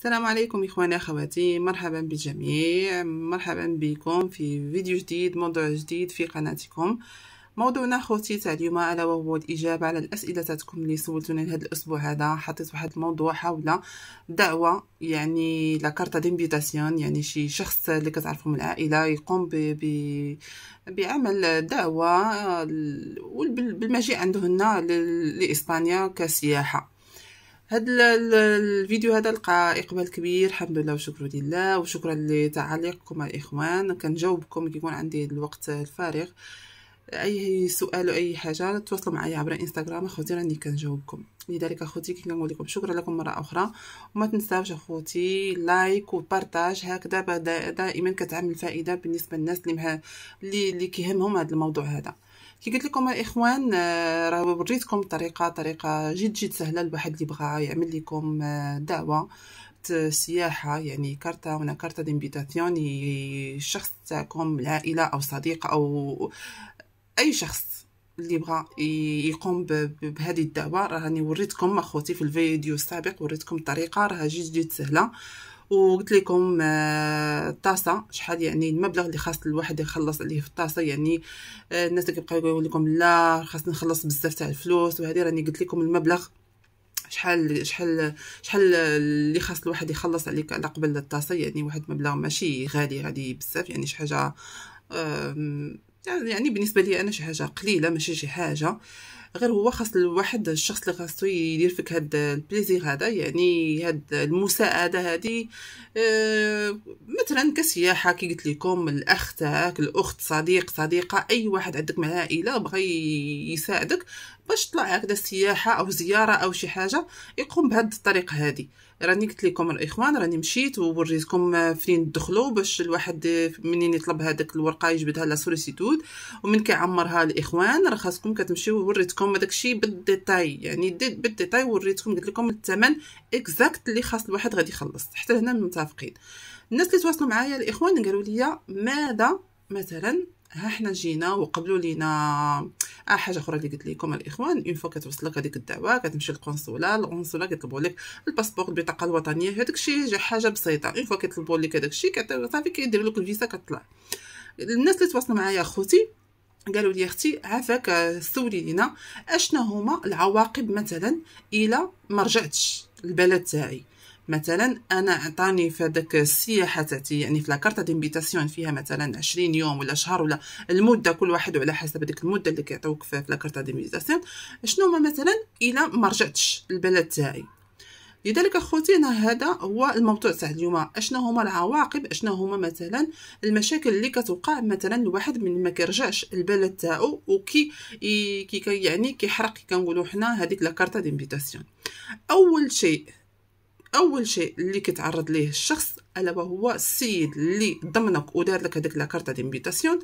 السلام عليكم إخواني أخواتي مرحبا بالجميع مرحبا بكم في فيديو جديد موضوع جديد في قناتكم موضوعنا خوتي تاع اليوم الا وهو الاجابه على الاسئله تاعكم اللي سولتوني هذا الاسبوع هذا حطيت واحد الموضوع حول دعوه يعني لا كارتا ديمبيتاسيون يعني شي شخص اللي كتعرفوا من العائله يقوم ب... بعمل دعوه آه، بالمجيء عندهن لاسبانيا كسياحه هاد الفيديو هذا لقى اقبال كبير الحمد لله وشكر لله وشكرا لتعليقكم الاخوان كنجاوبكم كيكون عندي الوقت الفارغ اي سؤال اي حاجه تواصلوا معايا عبر انستغرام اخوتي راني كنجاوبكم لذلك اخوتي كي كنقول لكم شكرا لكم مره اخرى وما تنساوش اخوتي لايك وبارتاج هكذا دائما كتعمل فائده بالنسبه للناس اللي اللي كيهمهم هذا الموضوع هذا كي قلت لكم الاخوان آه، راه وريتكم طريقه طريقه جد جد سهله لواحد اللي بغى يعمل لكم آه، دعوه سياحة يعني كارتا ونا كارتا دينفيتاسيون الشخص تاعكم العائلة أو صديق أو أي شخص اللي بغى يقوم بهذه الدعوة راني وريتكم أخوتي في الفيديو السابق وريتكم الطريقة راها جد جد سهلة وقلت لكم الطاسه آه، شحال يعني المبلغ اللي خاص الواحد يخلص عليه في الطاسه يعني آه، الناس اللي كيبقاو يقولوا لكم لا خاصني نخلص بزاف تاع الفلوس وهذه راني قلت لكم المبلغ شحال شحال شحال اللي خاص الواحد يخلص عليك على قبل الطاسه يعني واحد مبلغ ماشي غالي غادي بزاف يعني شي حاجه يعني بالنسبه لي انا شي حاجه قليله ماشي شي حاجه غير هو خاص الواحد الشخص اللي خاصو يدير فيك هاد البليزير هذا يعني هاد المساعده هادي أه مثلا كسياحه كي قلت لكم الاخ تاعك الاخت صديق صديقه اي واحد عندك مع عائله بغى يساعدك باش طلع هكذا سياحه او زياره او شي حاجه يقوم بهاد الطريقه هادي راني قلت لكم الاخوان راني مشيت ووريتكم فين تدخلوا باش الواحد منين يطلب هذاك الورقه يجبدها لا سوليسيتود ومن كيعمرها الاخوان راه خاصكم كتمشيو وريتكم وريتكم هذاك الشيء بالديتاي يعني ديت بالديتاي وريتكم قلت لكم الثمن اكزاكت اللي خاص الواحد غادي يخلص حتى هنا متفقين الناس اللي تواصلوا معايا الاخوان قالوا لي ماذا مثلا ها حنا جينا وقبلوا لينا اه حاجه اخرى اللي قلت لكم الاخوان اون فوا كتوصلك هذيك الدعوه كتمشي للقنصله القنصله كيطلبوا لك الباسبور البطاقه الوطنيه هذاك الشيء حاجه بسيطه اون فوا كيطلبوا لك هذاك الشيء صافي كيديروا لك الفيزا كتطلع الناس اللي تواصلوا معايا خوتي قالوا لي اختي عافاك سولي لينا اشنا هما العواقب مثلا الى ما رجعتش البلد تاعي مثلا انا عطاني في هذاك السياحه تاعتي يعني في لاكارتا ديمبيتاسيون فيها مثلا 20 يوم ولا شهر ولا المده كل واحد على حسب هذيك المده اللي كيعطيوك في لاكارتا ديمبيتاسيون شنو هما مثلا الى ما رجعتش البلد تاعي لذلك خوتينا هذا هو الموضوع تاع اليوم اشنا هما العواقب اشنا هما مثلا المشاكل اللي كتوقع مثلا الواحد من ما كيرجعش البلد تاعو وكي كي يعني كيحرق كنقولوا حنا هذيك لا كارتا ديمبيتاسيون اول شيء اول شيء اللي كيتعرض ليه الشخص الا وهو السيد اللي ضمنك ودار لك هذاك لاكارت ديمبيتاسيون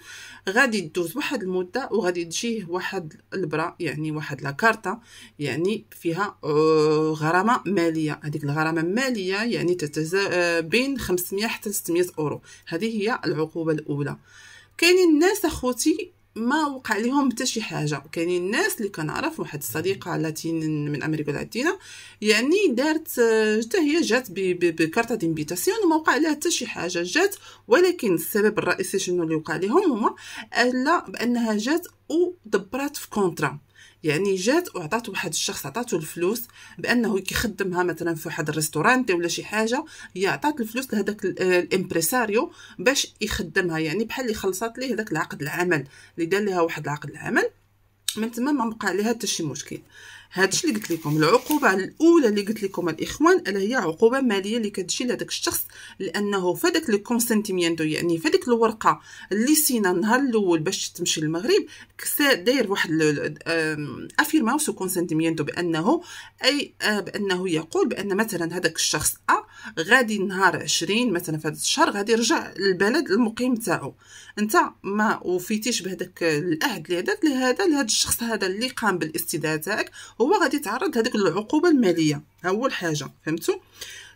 غادي دوز واحد المده وغادي تجيه واحد البرا يعني واحد لاكارتا يعني فيها آه، غرامه ماليه هذيك الغرامه الماليه يعني تتزا آه، بين 500 حتى 600 اورو هذه هي العقوبه الاولى كاينين الناس اخوتي ما وقع لهم حتى شي حاجه كاينين الناس اللي كنعرف واحد الصديقه لاتين من امريكا اللاتينه يعني دارت آه، حتى هي جات بكارتا دينفيتاسيون وما وقع لها حتى شي حاجه جات ولكن السبب الرئيسي شنو اللي وقع لهم هما الا بانها جات ودبرات في كونترا يعني جات وعطاتو واحد الشخص عطاتو الفلوس بانه كيخدمها مثلا في واحد الريستورانتي ولا شي حاجه هي عطات الفلوس لهداك آه، الامبريساريو باش يخدمها يعني بحال اللي خلصات ليه هداك العقد العمل اللي دار ليها واحد العقد العمل من تما ما بقى عليها حتى شي مشكل هادشي اللي قلت لكم العقوبه الاولى اللي قلت لكم الاخوان الا هي عقوبه ماليه اللي كتجي لهداك الشخص لانه فداك الكونسنتيمينتو يعني فداك الورقه اللي سينا النهار الاول باش تمشي للمغرب داير واحد افيرماو سو كونسنتيمينتو بانه اي آه، بانه يقول بان مثلا هذاك الشخص ا غادي نهار 20 مثلا في هذا الشهر غادي يرجع للبلد المقيم تاعو انت ما وفيتيش بهداك العهد اللي هذاك لهذا لهذا الشخص هذا اللي قام بالاستدعاء تاعك هو هو غادي يتعرض لهذيك العقوبه الماليه ها هو الحاجه فهمتوا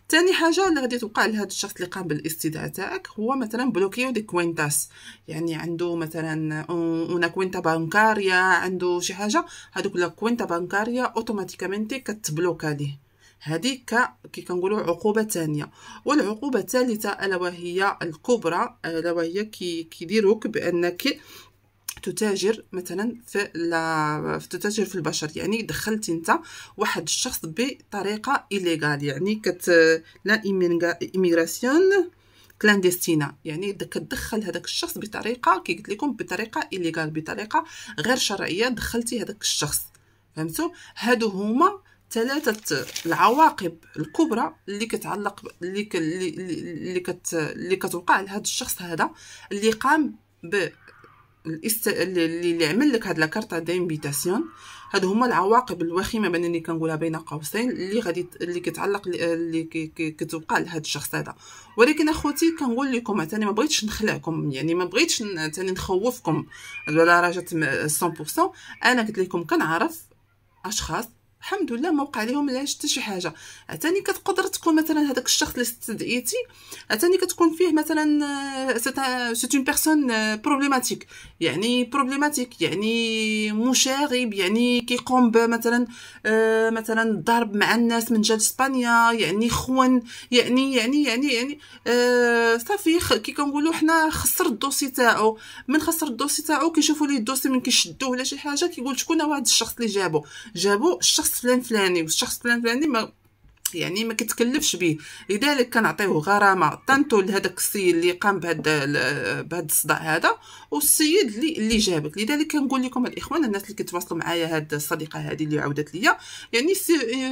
ثاني حاجه اللي غادي توقع لهذا الشخص اللي قام بالاستدعاء تاعك هو مثلا بلوكيو دي كوينتاس يعني عنده مثلا اون كوينتا بانكاريا عنده شي حاجه هذوك لا كوينتا بانكاريا اوتوماتيكامنتي كتبلوكا ليه هذه ك كي كنقولوا عقوبه ثانيه والعقوبه الثالثه الا وهي الكبرى الا وهي كي كيديروك بانك تتاجر مثلا في تتاجر في البشر يعني دخلت انت واحد الشخص بطريقه ايليغال يعني كت لا ايميغراسيون كلانديستينا يعني كتدخل هذاك الشخص بطريقه كي قلت لكم بطريقه ايليغال بطريقه غير شرعيه دخلتي هذاك الشخص فهمتوا هادو هما ثلاثه العواقب الكبرى اللي كتعلق اللي اللي كت اللي كتوقع لهذا الشخص هذا اللي قام ب الاست... اللي عمل لك هاد لاكارتا دانفيتاسيون هادو هما العواقب الوخيمه اللي كنقولها بين قوسين اللي غادي اللي كتعلق اللي كتوقع لهاد الشخص هذا ولكن اخوتي كنقول لكم ثاني ما بغيتش نخلعكم يعني ما بغيتش ثاني نخوفكم لدرجه 100% انا قلت لكم كنعرف اشخاص الحمد لله ما وقع لهم لا حتى شي حاجه عتاني كتقدر تكون مثلا هذاك الشخص اللي استدعيتي عتاني كتكون فيه مثلا سيت اون بيرسون بروبليماتيك يعني بروبليماتيك يعني مشاغب يعني كيقوم مثلا آه، مثلا ضرب مع الناس من جهه اسبانيا يعني خون يعني يعني يعني يعني آه صافي كي كنقولوا حنا خسر الدوسي تاعو من خسر الدوسي تاعو كيشوفوا ليه الدوسي من كيشدوه ولا شي حاجه كيقول شكون هو هذا الشخص اللي جابو جابو الشخص الشخص فلان فلاني والشخص فلان فلاني ما يعني ما كتكلفش به لذلك كنعطيوه غرامه طنتو لهذاك السيد اللي قام بهذا بهذا الصداع هذا والسيد اللي اللي جابك لذلك كنقول لكم الاخوان الناس اللي كيتواصلوا معايا هاد الصديقه هذه اللي عاودت ليا يعني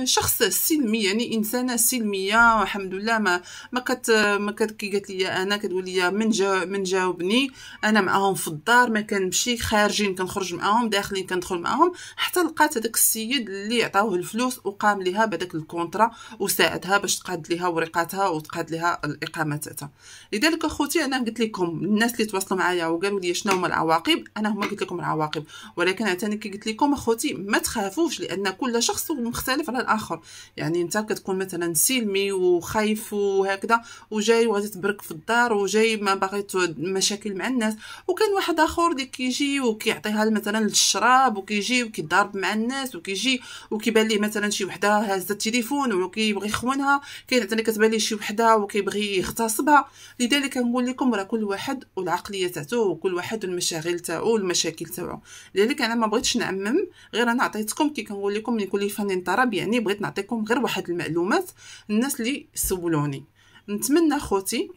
شخص سلمي يعني انسانه سلميه الحمد لله ما ما كت ما كت كي قالت لي انا كتقول لي من جا من جاوبني انا معاهم في الدار ما كنمشي خارجين كنخرج معاهم داخلين كندخل معاهم حتى لقات هذاك السيد اللي عطاوه الفلوس وقام ليها بهذاك الكونترا وساعدها باش تقاد ليها ورقاتها وتقاد ليها الاقامه تاعتها لذلك اخوتي انا قلت لكم الناس اللي تواصلوا معايا وقالوا لي شنو هما العواقب انا هما قلت لكم العواقب ولكن عتاني كي قلت لكم اخوتي ما تخافوش لان كل شخص مختلف على الاخر يعني انت كتكون مثلا سلمي وخايف وهكذا وجاي وغادي تبرك في الدار وجاي ما باغي مشاكل مع الناس وكان واحد اخر اللي كيجي وكيعطيها مثلا للشراب وكيجي وكيضرب مع الناس وكيجي وكيبان ليه مثلا شي وحده هازه التليفون كيبغي يخونها كاين عندنا كتبان لي شي وحده وكيبغي يغتصبها لذلك نقول لكم راه كل واحد والعقليه تاعو وكل واحد والمشاغل تاعو والمشاكل تاعو لذلك انا ما بغيتش نعمم غير انا عطيتكم كي كنقول لكم من كل فن طرب يعني بغيت نعطيكم غير واحد المعلومات الناس اللي سولوني نتمنى خوتي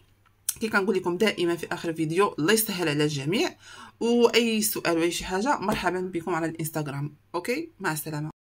كي كنقول لكم دائما في اخر فيديو الله يسهل على الجميع واي سؤال واي شي حاجه مرحبا بكم على الانستغرام اوكي مع السلامه